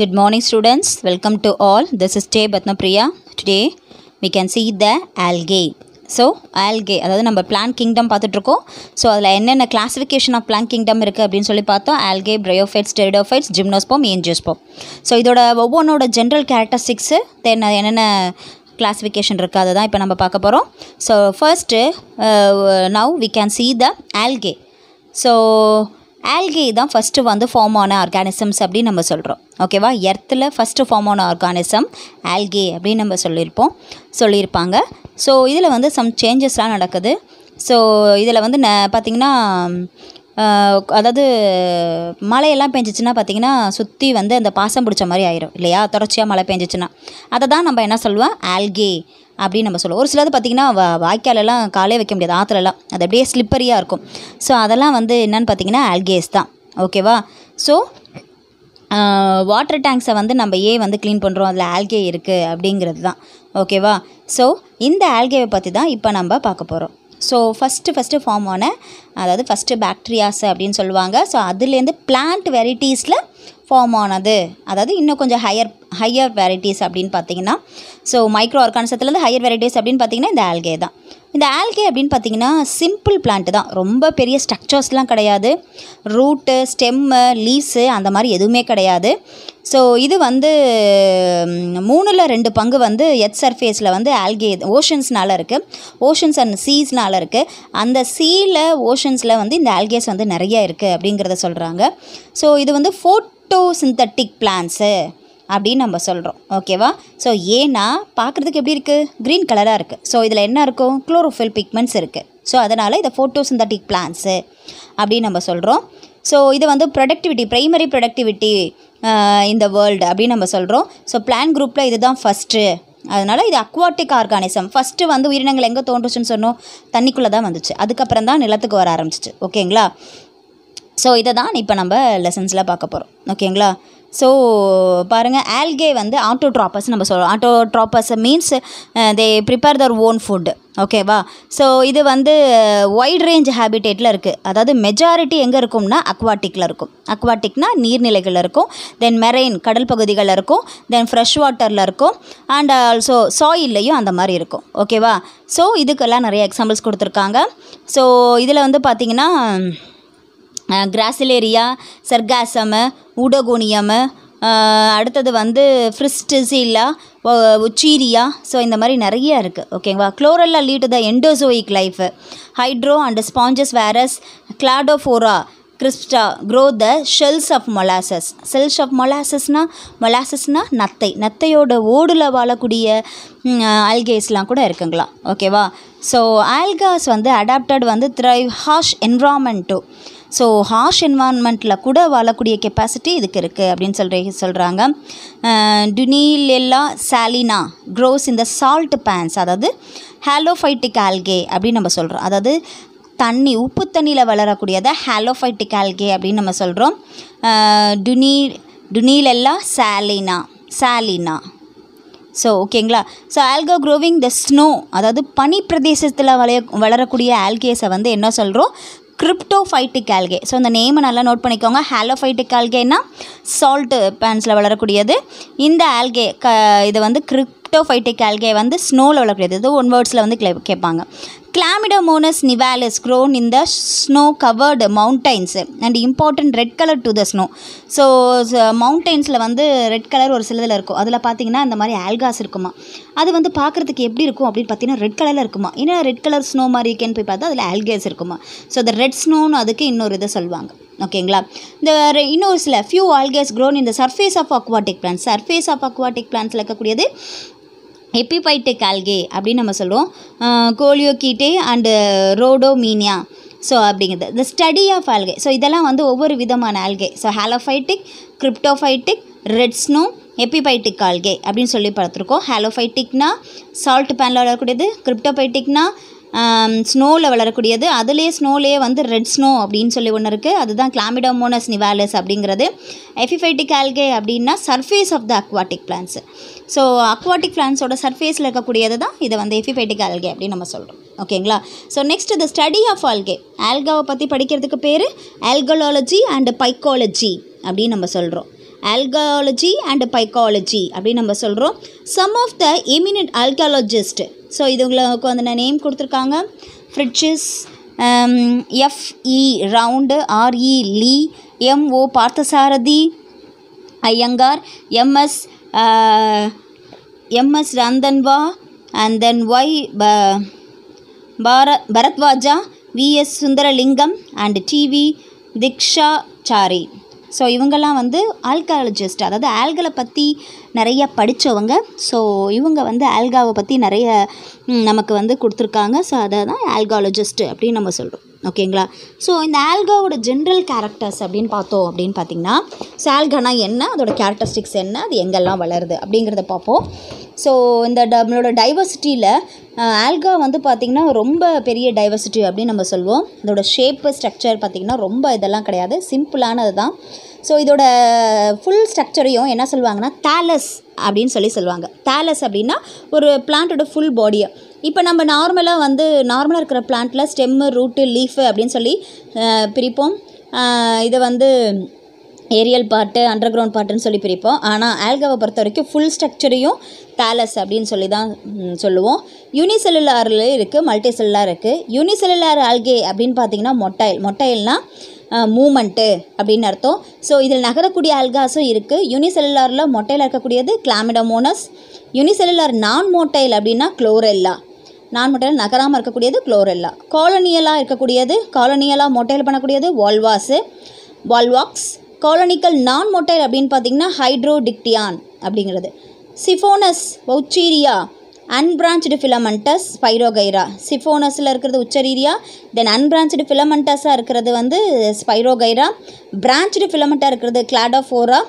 Good morning students. Welcome to all. This is J. Bhatnapriya. Today we can see the algae. So algae அதாவது நம்ம plan kingdom பார்த்துட்ருக்கோம் so அதில் என்னென்ன classification of plan kingdom இருக்குது அப்படின்னு சொல்லி பார்த்தோம் algae bryophytes pteridophytes gymnosperms angiosperms so இதோட ஒவ்வொன்றோட ஜென்ரல் கேரக்டரிஸ்டிக்ஸு தென் என்னென்ன கிளாஸிஃபிகேஷன் இருக்குது அதை தான் இப்போ நம்ம பார்க்க போகிறோம் so first now we can see the algae so algae தான் ஃபஸ்ட்டு வந்து ஃபார்ம் ஆன ஆர்கானிசம்ஸ் அப்படின்னு நம்ம சொல்கிறோம் ஓகேவா எர்த்தில் ஃபஸ்ட்டு ஃபார்ம் ஆன ஆர்கானிசம் ஆல்கே அப்படின்னு நம்ம சொல்லியிருப்போம் சொல்லியிருப்பாங்க ஸோ இதில் வந்து சம் சேஞ்சஸ்லாம் நடக்குது ஸோ இதில் வந்து ந பார்த்திங்கன்னா அதாவது மழையெல்லாம் பெஞ்சிச்சுன்னா பார்த்திங்கன்னா சுற்றி வந்து அந்த பாசம் பிடிச்ச மாதிரி ஆயிரும் இல்லையா தொடர்ச்சியாக மழை பெஞ்சிச்சுன்னா அதை தான் நம்ம என்ன சொல்லுவோம் ஆல்கே அப்படின்னு நம்ம சொல்லுவோம் ஒரு சிலது பார்த்திங்கன்னா வா வாய்க்காலெல்லாம் காலே வைக்க முடியாது ஆற்றுலலாம் அது அப்படியே ஸ்லிப்பரியாக இருக்கும் ஸோ அதெல்லாம் வந்து என்னென்னு பார்த்திங்கன்னா ஆல்கேஸ் தான் ஓகேவா ஸோ வாட்டர் டேங்க்ஸை வந்து நம்ம ஏன் வந்து க்ளீன் பண்ணுறோம் அதில் ஆல்கே இருக்குது அப்படிங்கிறது தான் ஓகேவா ஸோ இந்த ஆல்கேவை பற்றி தான் இப்போ நம்ம பார்க்க போகிறோம் ஸோ ஃபஸ்ட்டு ஃபஸ்ட்டு ஃபார்ம் ஆன அதாவது ஃபஸ்ட்டு பேக்டீரியாஸ் அப்படின்னு சொல்லுவாங்க ஸோ அதுலேருந்து பிளான்ட் வெரைட்டிஸில் ஃபார்ம் ஆனது அதாவது இன்னும் கொஞ்சம் ஹையர் ஹையர் வெரைட்டிஸ் அப்படின்னு பார்த்தீங்கன்னா ஸோ மைக்ரோ ஆர்கானிசத்துலேருந்து ஹையர் வெரைட்டிஸ் அப்படின்னு பார்த்தீங்கன்னா இந்த ஆல்கே தான் இந்த ஆல்கே அப்படின்னு பார்த்தீங்கன்னா சிம்பிள் பிளான்ட் தான் ரொம்ப பெரிய ஸ்ட்ரக்சர்ஸ்லாம் கிடையாது ரூட்டு ஸ்டெம்மு லீஸு அந்த மாதிரி எதுவுமே கிடையாது ஸோ இது வந்து மூணில் ரெண்டு பங்கு வந்து எத் சர்ஃபேஸில் வந்து ஆல்கே ஓஷன்ஸ்னால் இருக்குது ஓஷன்ஸ் அண்ட் சீஸ்னால் இருக்குது அந்த சீயில் ஓஷன்ஸில் வந்து இந்த ஆல்கேஸ் வந்து நிறைய இருக்குது அப்படிங்கிறத சொல்கிறாங்க ஸோ இது வந்து ஃபோட்டோ சிந்தட்டிக் பிளான்ஸு அப்படின்னு நம்ம சொல்கிறோம் ஓகேவா ஸோ ஏன்னா பார்க்குறதுக்கு எப்படி இருக்குது க்ரீன் கலராக இருக்குது ஸோ இதில் என்ன இருக்கும் குளோரோஃபில் பிக்மெண்ட்ஸ் இருக்குது ஸோ அதனால் இதை ஃபோட்டோ சிந்தட்டிக் பிளான்ஸு அப்படின்னு நம்ம சொல்கிறோம் ஸோ இது வந்து ப்ரொடக்டிவிட்டி ப்ரைமரி ப்ரொடக்டிவிட்டி இந்த வேர்ல்டு அப்படின்னு நம்ம சொல்கிறோம் ஸோ பிளான் குரூப்பில் இதுதான் ஃபஸ்ட்டு அதனால் இது அக்வாட்டிக் ஆர்கானிசம் ஃபஸ்ட்டு வந்து உயிரினங்கள் எங்கே தோன்றுச்சுன்னு சொன்னோம் தண்ணிக்குள்ளே தான் வந்துச்சு அதுக்கப்புறம் தான் நிலத்துக்கு வர ஆரம்பிச்சிச்சு ஓகேங்களா ஸோ இதை தான் இப்போ நம்ம லெசன்ஸில் பார்க்க போகிறோம் ஓகேங்களா ஸோ பாருங்கள் ஆல்கே வந்து ஆட்டோ ட்ராப்பர்ஸ் நம்ம சொல்கிறோம் autotrophs means they prepare their own food ஓகேவா ஸோ இது வந்து ஒயிட் ரேஞ்ச் ஹேபிடேட்டில் இருக்குது அதாவது மெஜாரிட்டி எங்கே இருக்கும்னா அக்வாட்டிக்கில் இருக்கும் அக்வாட்டிக்னா நீர்நிலைகளில் இருக்கும் தென் மெரெயின் கடல் பகுதிகளில் இருக்கும் தென் ஃப்ரெஷ் வாட்டரில் இருக்கும் அண்ட் ஆல்சோ சாயில்லையும் அந்த மாதிரி இருக்கும் ஓகேவா ஸோ இதுக்கெல்லாம் நிறைய எக்ஸாம்பிள்ஸ் கொடுத்துருக்காங்க ஸோ இதில் வந்து பார்த்திங்கன்னா கிராசிலேரியா சர்காசம ஊடகோனியம் அடுத்தது வந்து ஃப்ரிஸ்டிசில்லா உச்சீரியா ஸோ இந்த மாதிரி நிறைய இருக்குது ஓகேங்களா Chlorella lead the endozoic life hydra and sponges various Cladophora crista grow the shells of molluscs cells of மொலாசஸ்னால் மொலாசஸ்னால் நத்தை நத்தையோட ஓடில் வாழக்கூடிய ஆல்கேஸ்லாம் கூட இருக்குங்களா ஓகேவா ஸோ ஆல்காஸ் வந்து அடாப்டட் வந்து thrive harsh environment so harsh என்வான்மெண்ட்டில் கூட வாழக்கூடிய கெப்பாசிட்டி இதுக்கு இருக்குது அப்படின்னு சொல்கிற சொல்கிறாங்க டுனிலெல்லா சாலினா க்ரோஸ் இந்த சால்ட் பேன்ஸ் அதாவது ஹாலோஃபைட்டிக் ஆல்கே அப்படின்னு நம்ம சொல்கிறோம் அதாவது தண்ணி உப்பு தண்ணியில் வளரக்கூடியதை ஹாலோஃபைட்டிக் ஆல்கே அப்படின்னு நம்ம சொல்கிறோம் டுனி டுனிலெல்லா சாலினா சாலினா ஸோ ஓகேங்களா so algae growing the snow அதாவது பனி பிரதேசத்தில் வளைய வளரக்கூடிய ஆல்கேஸை வந்து என்ன சொல்கிறோம் கிரிப்டோஃபைட்டிக் ஆல்கே ஸோ இந்த நேமை நல்லா நோட் பண்ணிக்கோங்க ஹாலோஃபைட்டிக் ஆல்கேனா சால்ட்டு பேன்ஸில் வளரக்கூடியது இந்த ஆல்கே க இது வந்து கிரிப்டோஃபைட்டிக் ஆல்கே வந்து ஸ்னோவில் வளரக்கூடியது இது ஒன் வேர்ட்ஸில் வந்து கேட்பாங்க Chlamydomonas nivalis grown in the snow covered mountains and important red colour to the snow so மவுண்டைன்ஸில் வந்து ரெட் கலர் ஒரு சிலதில் இருக்கும் அதில் பார்த்தீங்கன்னா இந்த மாதிரி ஆல்காஸ் இருக்குமா அது வந்து பார்க்குறதுக்கு எப்படி இருக்கும் அப்படின்னு பார்த்தீங்கன்னா ரெட் கலரில் இருக்குமா ஏன்னா ரெட் கலர் ஸ்னோ மாதிரி இருக்கேன்னு போய் பார்த்தா அதில் ஆல்கேஸ் இருக்குமா ஸோ அந்த ரெட் ஸ்னோன்னு அதுக்கு இன்னொரு இதை சொல்லுவாங்க ஓகேங்களா இந்த இன்னொரு சில ஃபியூ ஆல்கேஸ் க்ரோன் இந்த surface of aquatic plants surface of aquatic பிளான்ஸில் இருக்கக்கூடியது எப்பிபைட்டிக் ஆல்கே அப்படின்னு நம்ம சொல்லுவோம் கோலியோகீட்டே அண்டு ரோடோமீனியா ஸோ அப்படிங்கிறது the study of algae so இதெல்லாம் வந்து ஒவ்வொரு விதமான algae so halophytic cryptophytic red snow epiphytic algae அப்படின்னு சொல்லி பார்த்துருக்கோம் ஹாலோஃபைட்டிக்னா சால்ட் பேனில் வளரக்கூடியது கிரிப்டோபைட்டிக்னா ஸ்னோவில் வளரக்கூடியது அதுலேயே ஸ்னோலேயே வந்து ரெட் ஸ்னோ அப்படின்னு சொல்லி ஒன்று இருக்குது அதுதான் கிளாமிடோமோனஸ் நிவாலஸ் அப்படிங்கிறது எஃபிஃபைட்டிக் ஆல்கே அப்படின்னா surface of the aquatic plants so aquatic பிளான்ஸோட சர்ஃபேஸில் இருக்கக்கூடியது தான் இதை வந்து எஃபிஃபைட்டிக் ஆல்கே அப்படின்னு நம்ம சொல்கிறோம் ஓகேங்களா so next the study of algae ஆல்காவை பற்றி படிக்கிறதுக்கு பேர் ஆல்கலாலஜி அண்டு பைக்காலஜி அப்படின்னு நம்ம சொல்கிறோம் ஆல்காலஜி அண்ட் பைக்காலஜி அப்படின்னு நம்ம சொல்கிறோம் some of the eminent algologist so இதுங்களுக்கு வந்து நான் நேம் கொடுத்துருக்காங்க Fritsch FE Round RE Lee MO Parthasarathy Iyengar MS MS Randhawa and then Y பார Bharadwaja VS Sundaralingam and TV Chari so இவங்கெல்லாம் வந்து ஆல்காலஜிஸ்ட் அதாவது ஆல்களை பற்றி நிறைய படித்தவங்க ஸோ இவங்க வந்து ஆல்காவை பற்றி நிறைய நமக்கு வந்து கொடுத்துருக்காங்க ஸோ அதை தான் ஆல்காலஜிஸ்ட்டு அப்படின்னு நம்ம சொல்கிறோம் ஓகேங்களா ஸோ இந்த ஆல்காவோட ஜென்ரல் கேரக்டர்ஸ் அப்படின்னு பார்த்தோம் அப்படின்னு பார்த்தீங்கன்னா ஸோ என்ன அதோட கேரக்டரிஸ்டிக்ஸ் என்ன அது எங்கெல்லாம் வளருது அப்படிங்கிறத பார்ப்போம் ஸோ இந்த நம்மளோட டைவர்சிட்டியில் ஆல்கா வந்து பார்த்திங்கன்னா ரொம்ப பெரிய டைவர்சிட்டி அப்படின்னு நம்ம சொல்லுவோம் இதோட ஷேப்பு ஸ்ட்ரக்சர் பார்த்திங்கன்னா ரொம்ப இதெல்லாம் கிடையாது சிம்பிளானது தான் ஸோ இதோட ஃபுல் ஸ்ட்ரக்சரையும் என்ன சொல்லுவாங்கன்னா தேலஸ் அப்படின்னு சொல்லி சொல்லுவாங்க தேலஸ் அப்படின்னா ஒரு பிளான்ட்டோட ஃபுல் பாடியை இப்போ நம்ம நார்மலாக வந்து நார்மலாக இருக்கிற பிளான்ட்டில் ஸ்டெம்மு ரூட்டு லீஃபு அப்படின்னு சொல்லி பிரிப்போம் இதை வந்து ஏரியல் பாட்டு அண்டர் கிரவுண்ட் பாட்டுன்னு சொல்லி பிரிப்போம் ஆனால் ஆல்காவை பொறுத்த வரைக்கும் ஃபுல் ஸ்ட்ரக்சரையும் தேலஸ் அப்படின்னு சொல்லி தான் சொல்லுவோம் யூனிசெல்லுலாரில் இருக்குது மல்டி செல்லுலார் இருக்குது யூனிசெல்லுலார் ஆல்கே அப்படின்னு பார்த்தீங்கன்னா மொட்டைல் மொட்டைல்னால் மூமெண்ட்டு அப்படின்னு அர்த்தம் ஸோ இதில் நகரக்கூடிய ஆல்காஸும் இருக்குது யூனிசெல்லுலாரில் மொட்டையில் இருக்கக்கூடியது கிளாமிடமோனஸ் யூனிசெல்லுலார் நான் மொட்டைல் அப்படின்னா குளோரெல்லா நான் மொட்டையில் நகராமல் இருக்கக்கூடியது குளோரெல்லா காலனியலாக இருக்கக்கூடியது காலனியலாக மொட்டையில் பண்ணக்கூடியது வால்வாஸு வால்வாக்ஸ் காலனிக்கல் நான் மொட்டைல் அப்படின்னு பார்த்தீங்கன்னா ஹைட்ரோடிக்டியான் அப்படிங்கிறது சிஃபோனஸ் வௌச்சீரியா அன்பிரான்ச்சு ஃபிலமெண்டஸ் ஸ்பைரோகைரா சிஃபோனஸில் இருக்கிறது உச்சரீரியா தென் அன்பிரான்ச்சு ஃபிலமெண்டஸாக இருக்கிறது வந்து ஸ்பைரோகைரா பிரான்ச்சு ஃபிலமெண்ட்டாக இருக்கிறது கிளாடோஃபோரா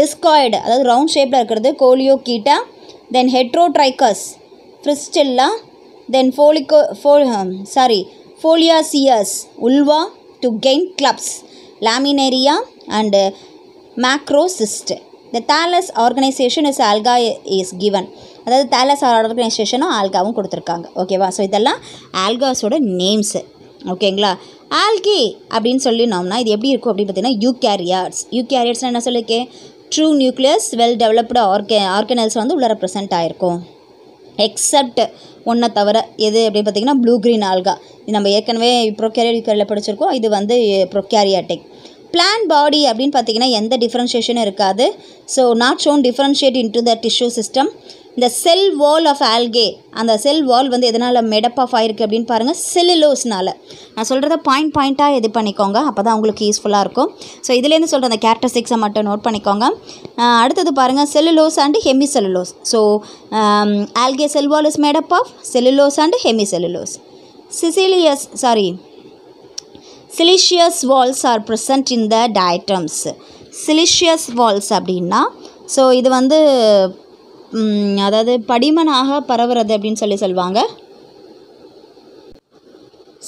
டிஸ்காய்டு அதாவது ரவுண்ட் ஷேப்பில் இருக்கிறது கோலியோ கீட்டா தென் ஹெட்ரோட்ரைக்கஸ் ஃப்ரிஸ்டில்லா தென் ஃபோலிகோ ஃபோ சாரி ஃபோலியாசியஸ் உல்வா டு கெயின் kelps clubs, and Macrocystis the thallus organisation is alga is given அதாவது தேலஸ் ஆர்கனைசேஷனும் ஆல்காவும் கொடுத்துருக்காங்க ஓகேவா ஸோ இதெல்லாம் ஆல்காஸோட நேம்ஸு ஓகேங்களா ஆல்கி அப்படின்னு சொல்லினோம்னா இது எப்படி இருக்கும் அப்படின்னு பார்த்தீங்கன்னா யூகேரியார்ஸ் யூகேரியாட்ஸ்னால் என்ன சொல்லியிருக்கேன் ட்ரூ நியூக்ளியஸ் வெல் டெவலப்டு ஆர்கே ஆர்கனல்ஸ் வந்து உள்ளே ரெப்ரசென்ட் ஆகிருக்கும் எக்ஸப்ட் ஒன்றை தவிர எது அப்படின்னு பார்த்திங்கன்னா ப்ளூ க்ரீன் ஆல்கா இது நம்ம ஏற்கனவே ப்ரொக்கேரியல் படிச்சிருக்கோம் இது வந்து ப்ரொக்கேரியாட்டிக் பிளான் பாடி அப்படின்னு பார்த்தீங்கன்னா எந்த டிஃப்ரென்ஷியேஷனும் இருக்காது so not shown differentiate into the tissue system இந்த செல் வால் ஆஃப் ஆல்கே அந்த செல் வால் வந்து எதனால் மெடப் ஆஃப் ஆயிருக்கு அப்படின்னு பாருங்கள் செல்லுலோஸ்னால் நான் சொல்கிறத பாயிண்ட் பாயிண்ட்டாக இது பண்ணிக்கோங்க அப்போ தான் உங்களுக்கு யூஸ்ஃபுல்லாக இருக்கும் ஸோ இதுலேருந்து சொல்கிற அந்த கேரக்டரிஸ்டிக்ஸை மட்டும் நோட் பண்ணிக்கோங்க அடுத்தது பாருங்கள் cellulose and hemicellulose so algae cell wall is made up of cellulose and hemicellulose siliceous sorry siliceous walls are present in the diatoms siliceous walls அப்படின்னா ஸோ இது வந்து அதாவது படிமனாக பரவுறது அப்படின்னு சொல்லி சொல்லுவாங்க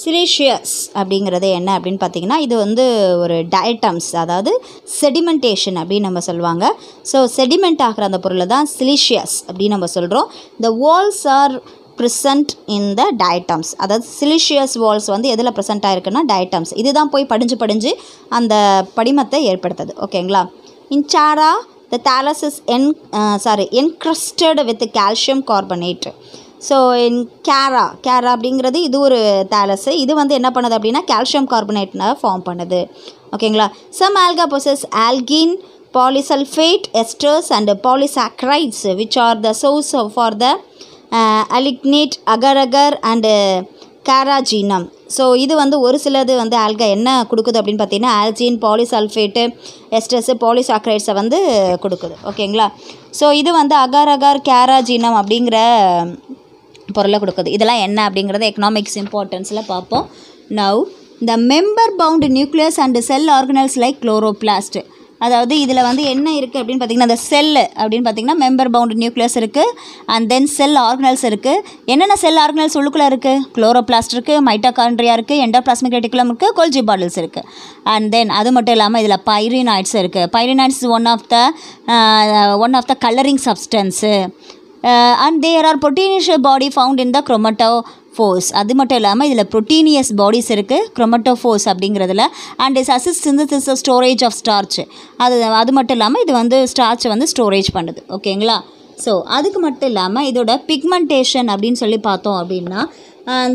சிலிஷியஸ் அப்படிங்கிறது என்ன அப்படின்னு பார்த்தீங்கன்னா இது வந்து ஒரு டயட்டம்ஸ் அதாவது செடிமெண்டேஷன் அப்படின்னு நம்ம சொல்லுவாங்க ஸோ செடிமெண்ட் ஆகிற அந்த பொருளை தான் சிலிஷியஸ் அப்படின்னு நம்ம சொல்கிறோம் the walls are present in the diatoms அதாவது சிலிஷியஸ் வால்ஸ் வந்து எதில் ப்ரெசென்ட் ஆகிருக்குன்னா டயட்டம்ஸ் இதுதான் போய் படிஞ்சு படிஞ்சு அந்த படிமத்தை ஏற்படுத்துது ஓகேங்களா இன்சாரா த தாலஸ் இஸ் என் sorry encrusted with calcium carbonate so in Chara Chara அப்படிங்கிறது இது ஒரு தேலஸு இது வந்து என்ன பண்ணுது அப்படின்னா கால்சியம் கார்பனேட்னா ஃபார்ம் பண்ணுது ஓகேங்களா some alga possess algin polysulphate esters and polysaccharides which are the source for the alginate agar agar and carrageenan so இது வந்து ஒரு சிலது வந்து ஆல்கா என்ன கொடுக்குது அப்படின்னு பார்த்தீங்கன்னா ஆல்ஜின் பாலிசல்ஃபேட்டு எஸ்டஸ்ஸு பாலிசாக்ரைட்ஸை வந்து கொடுக்குது ஓகேங்களா ஸோ இது வந்து அகார் அகார் கேராஜீனம் அப்படிங்கிற பொருளை கொடுக்குது இதெல்லாம் என்ன அப்படிங்கிறத எக்கனாமிக்ஸ் இம்பார்ட்டன்ஸில் பார்ப்போம் now the membrane bound nucleus and cell organelles like chloroplast அதாவது இதில் வந்து என்ன இருக்குது அப்படின்னு பார்த்தீங்கன்னா அந்த செல்லு அப்படின்னு பார்த்தீங்கன்னா மெம்பர் பவுண்டு நியூக்ளியஸ் இருக்குது அண்ட் தென் செல் ஆர்கனல்ஸ் இருக்குது என்னென்ன செல் ஆர்கனல்ஸ் உள்ளுக்குள்ள இருக்குது குளோரோபிளாஸ்ட் இருக்குது மைட்டோகாண்ட்ரியா இருக்குது எண்டோபிளாஸ்மிக் ரெட்டிகுலம் இருக்குது கோல்ஜி பாட்டில்ஸ் இருக்குது அண்ட் தென் அது மட்டும் இல்லாமல் இதில் பைரினாய்ட்ஸ் இருக்குது pyrenoids one of the one of the colouring substance and there are proteinous body found in the chromatophores அது மட்டும் இல்லாமல் இதில் ப்ரொட்டீனியஸ் பாடிஸ் இருக்குது ஃபோர்ஸ் அப்படிங்கிறதுல and is assist synthesis storage of starch அது அது மட்டும் இல்லாமல் இது வந்து ஸ்டார்ச்சை வந்து ஸ்டோரேஜ் பண்ணுது ஓகேங்களா ஸோ அதுக்கு மட்டும் இல்லாமல் இதோட பிக்மெண்டேஷன் அப்படின்னு சொல்லி பார்த்தோம் அப்படின்னா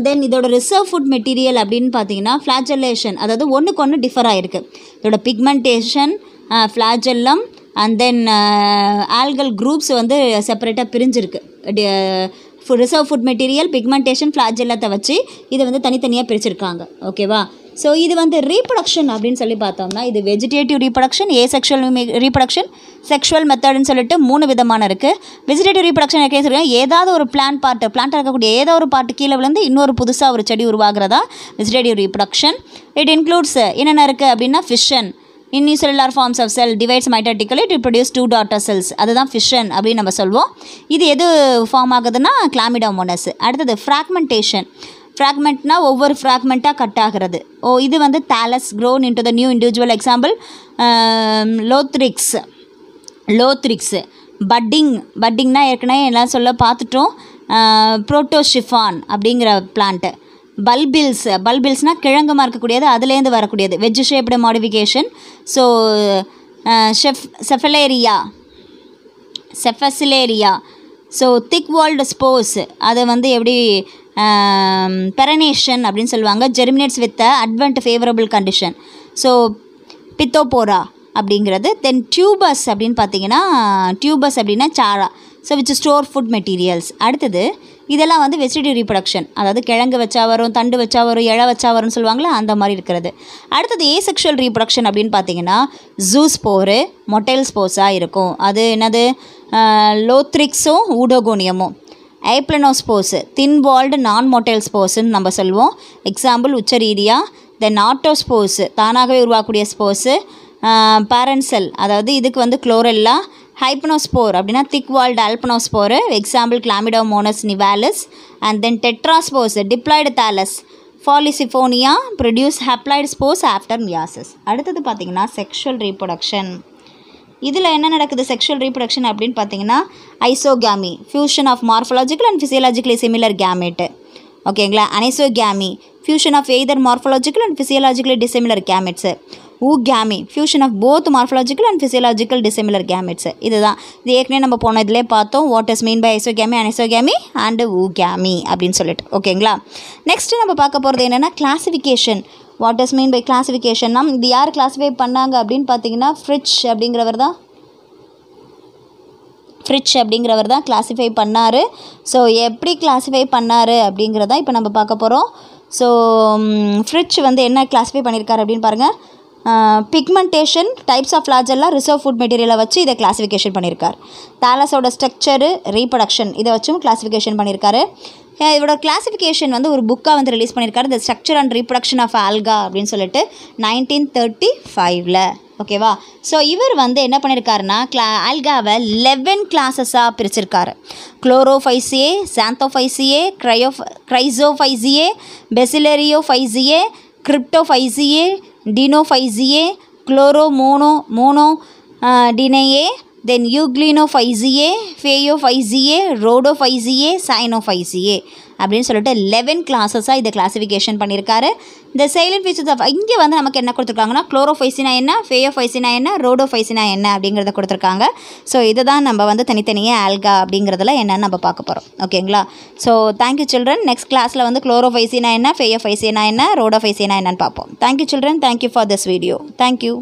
தென் இதோட ரிசர்வ் ஃபுட் மெட்டீரியல் அப்படின்னு பார்த்தீங்கன்னா ஃப்ளாஜலேஷன் அதாவது ஒன்றுக்கு ஒன்று டிஃபர் ஆகிருக்கு இதோட pigmentation flagellum uh, and then algal groups வந்து செப்பரேட்டாக பிரிஞ்சிருக்கு ரிசர்வ் ஃபுட் மெட்டீரியல் பிக்மெண்டேஷன் ஃப்ளாஜெல்லாத்தை வச்சு இதை வந்து தனித்தனியாக பிரிச்சிருக்காங்க ஓகேவா ஸோ இது வந்து ரீப்ரொடக்ஷன் அப்படின்னு சொல்லி பார்த்தோம்னா இது vegetative reproduction asexual reproduction sexual மெத்தட்னு சொல்லிட்டு மூணு விதமான இருக்குது வெஜிடேட்டிவ் ரீப்ரொடக்ஷன் சொல்லுங்கள் ஏதாவது ஒரு பிளான் பார்ட்டு பிளான்ட்டாக இருக்கக்கூடிய ஏதோ ஒரு பாட்டு கீழே விழுந்து இன்னொரு புதுசாக ஒரு செடி உருவாகிறதா வெஜிடேட்டிவ் ரீப்ரொடக்ஷன் இட் இன்க்ளூட்ஸ் என்னென்ன இருக்குது அப்படின்னா fission unicellular forms of cell divides mitotically to produce two daughter cells அதுதான் ஃபிஷன் அப்படின்னு நம்ம சொல்வோம் இது எது ஃபார்ம் ஆகுதுன்னா கிளாமிடாமோனஸ் அடுத்தது ஃப்ராக்மெண்டேஷன் ஃப்ராக்மெண்ட்னா ஒவ்வொரு ஃப்ராக்மெண்ட்டாக கட் ஆகிறது ஓ இது வந்து thallus grown into the new individual example Ulothrix Ulothrix budding பட்டிங்னா ஏற்கனவே எல்லாம் சொல்ல பார்த்துட்டோம் ப்ரோட்டோஷிஃபான் அப்படிங்கிற பிளான்ட்டு பல்பில்ஸ் பல்பில்ஸ்னால் கிழங்குமாக இருக்கக்கூடியது அதுலேருந்து வரக்கூடியது வெஜ் ஷேப்டு மாடிஃபிகேஷன் ஸோ ஷெஃப் Sphacelaria Sphacelaria so thick walled spores அதை வந்து எப்படி பெரனேஷன் um, அப்படின்னு சொல்லுவாங்க germinates with advent favourable condition so Pithophora அப்படிங்கிறது தென் டியூபஸ் அப்படின்னு பார்த்தீங்கன்னா டியூபஸ் அப்படின்னா Chara so which store food materials அடுத்தது இதெல்லாம் வந்து வெஜிடேரி ரீப்ரொடக்ஷன் அதாவது கிழங்கு வச்சா வரும் தண்டு வச்சா வரும் இழை வச்சா வரும்னு சொல்லுவாங்களே அந்த மாதிரி இருக்கிறது அடுத்தது ஏசெக்ஷுவல் ரீப்ரொடக்ஷன் அப்படின்னு பார்த்தீங்கன்னா ஜூஸ் போர் மொட்டைல் ஸ்போர்ஸாக இருக்கும் அது என்னது லோத்ரிக்ஸும் ஊடோகோனியமும் ஐப்ளனோஸ்போர்ஸு தின் வால்டு நான் மொட்டைல் ஸ்போர்ஸ்ன்னு நம்ம சொல்லுவோம் எக்ஸாம்பிள் உச்ச உச்சரீதியா தென் ஆட்டோஸ்போர்ஸு தானாகவே உருவாக்கக்கூடிய ஸ்போர்ஸு பேரன்செல் அதாவது இதுக்கு வந்து குளோரெல்லாம் ஹைப்னோஸ்போர் அப்படின்னா thick walled aplanospore example Chlamydomonas nivalis and then tetraspores diploid thallus Polysiphonia produce haploid spores after meiosis அடுத்தது பார்த்திங்கன்னா செக்ஷுவல் ரீப்ரொடக்ஷன் இதில் என்ன நடக்குது செக்ஷுவல் ரீப்ரொடக்ஷன் அப்படின்னு பார்த்தீங்கன்னா isogamy fusion of morphological and physiologically similar gamete ஓகேங்களா anisogamy fusion of either morphological and physiologically dissimilar gametes oogamy fusion of both morphological and physiological dissimilar gametes இதுதான் இது ஏற்கனவே நம்ம போன இதிலே பார்த்தோம் what is mean by isogamy anisogamy and oogamy அப்படின்னு சொல்லிட்டு ஓகேங்களா நெக்ஸ்ட்டு நம்ம பார்க்க போகிறது என்னென்னா classification what is mean by கிளாசிஃபிகேஷன்னா இது யார் கிளாஸிஃபை பண்ணாங்க அப்படின்னு பார்த்தீங்கன்னா ஃப்ரிட்ஜ் அப்படிங்கிறவர் தான் ஃப்ரிட்ஜ் அப்படிங்கிறவர் தான் கிளாஸிஃபை பண்ணார் ஸோ எப்படி கிளாஸிஃபை பண்ணார் அப்படிங்கிறதான் இப்போ நம்ம பார்க்க போகிறோம் ஸோ ஃப்ரிட்ஜ் வந்து என்ன கிளாஸிஃபை பண்ணியிருக்காரு அப்படின்னு பாருங்கள் pigmentation types of flagellum reserve food மெட்டீரியலை வச்சு இதை கிளாஸிஃபிகேஷன் பண்ணியிருக்கார் தாலஸோட ஸ்ட்ரக்சரு ரீப்ரொடக்ஷன் இதை வச்சும் கிளாஸிஃபிகேஷன் பண்ணியிருக்காரு இதோட கிளாஸிஃபிகேஷன் வந்து ஒரு புக்காக வந்து ரிலீஸ் பண்ணியிருக்காரு இந்த structure and reproduction of alga அப்படின்னு சொல்லிட்டு நைன்டீன் தேர்ட்டி ஃபைவ்ல ஓகேவா ஸோ இவர் வந்து என்ன பண்ணியிருக்காருன்னா கிளா ஆல்காவை லெவன் கிளாஸஸாக பிரிச்சிருக்காரு குளோரோஃபைசியே சாந்தோஃபைசியே க்ரையோ க்ரைசோஃபைசியே பெசிலரியோஃபைசியே கிரிப்டோஃபைசியே டினோஃபைசியே குளோரோமோனோ மோனோ டினையே then Euglenophyceae of ICA, Fay of ICA, Rhodo of ICA, Sine of ICA அப்படின்னு சொல்லிட்டு லெவன் கிளாஸஸாக இதை கிளாஸிஃபிகேஷன் பண்ணியிருக்காரு இந்த சைலண்ட் ஃபீச்சர்ஸ் ஆஃப் இங்கே வந்து நமக்கு என்ன கொடுத்துருக்காங்கன்னா குளோரோஃபைசினா என்ன ஃபேயோஃபைசினா என்ன ரோடோஃபைசினா என்ன அப்படிங்கிறத கொடுத்துருக்காங்க ஸோ இதை தான் நம்ம வந்து தனித்தனியாக ஆல்கா அப்படிங்கிறதுல என்னென்னு நம்ம பார்க்க போகிறோம் ஓகேங்களா ஸோ தேங்க்யூ சில்ட்ரன் நெக்ஸ்ட் கிளாஸில் வந்து குளோரோஃபைசினா என்ன ஃபேயோஃபைசினா என்ன ரோடோஃபைசினா என்னன்னு பார்ப்போம் thank you children thank you for this video thank you